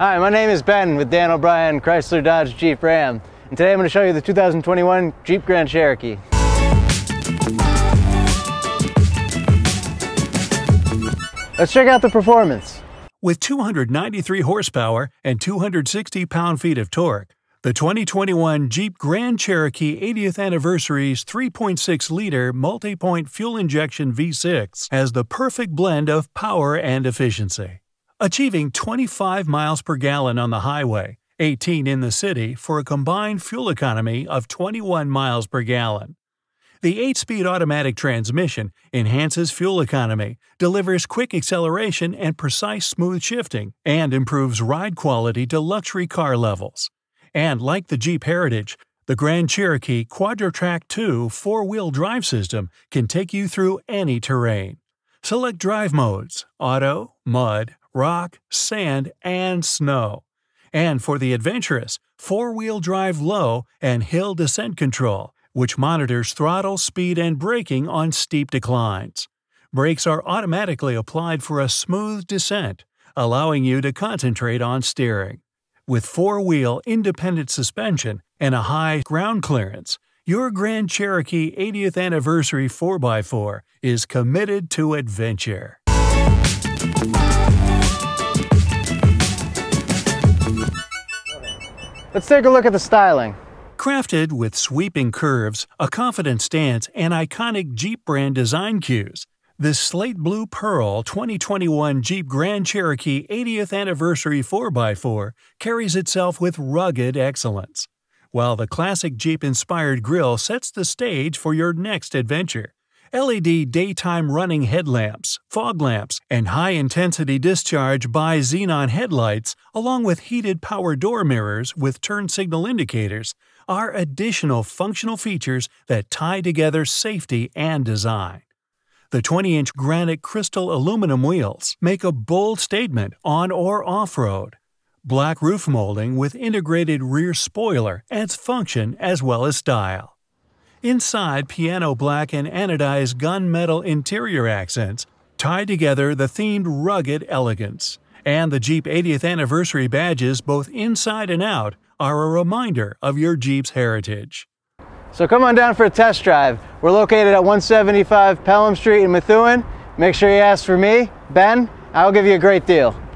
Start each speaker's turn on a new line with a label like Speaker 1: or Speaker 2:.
Speaker 1: Hi, my name is Ben with Dan O'Brien, Chrysler Dodge Jeep Ram. And today I'm going to show you the 2021 Jeep Grand Cherokee. Let's check out the performance. With 293 horsepower and 260 pound-feet of torque, the 2021 Jeep Grand Cherokee 80th Anniversary's 3.6-liter multi-point fuel injection V6 has the perfect blend of power and efficiency achieving 25 miles per gallon on the highway, 18 in the city for a combined fuel economy of 21 miles per gallon. The 8-speed automatic transmission enhances fuel economy, delivers quick acceleration and precise smooth shifting, and improves ride quality to luxury car levels. And like the Jeep Heritage, the Grand Cherokee Quadratrack 2 four-wheel drive system can take you through any terrain. Select drive modes – auto, mud, rock, sand, and snow. And for the adventurous, four wheel drive low and hill descent control, which monitors throttle, speed, and braking on steep declines. Brakes are automatically applied for a smooth descent, allowing you to concentrate on steering. With four wheel independent suspension and a high ground clearance, your Grand Cherokee 80th Anniversary 4x4 is committed to adventure. Let's take a look at the styling. Crafted with sweeping curves, a confident stance, and iconic Jeep brand design cues, this slate blue pearl 2021 Jeep Grand Cherokee 80th Anniversary 4x4 carries itself with rugged excellence, while the classic Jeep inspired grille sets the stage for your next adventure. LED daytime running headlamps, fog lamps, and high-intensity discharge bi-xenon headlights, along with heated power door mirrors with turn signal indicators, are additional functional features that tie together safety and design. The 20-inch granite crystal aluminum wheels make a bold statement on or off-road. Black roof molding with integrated rear spoiler adds function as well as style. Inside, piano black and anodized gunmetal interior accents tie together the themed rugged elegance. And the Jeep 80th anniversary badges, both inside and out, are a reminder of your Jeep's heritage. So come on down for a test drive. We're located at 175 Pelham Street in Methuen. Make sure you ask for me, Ben. I'll give you a great deal.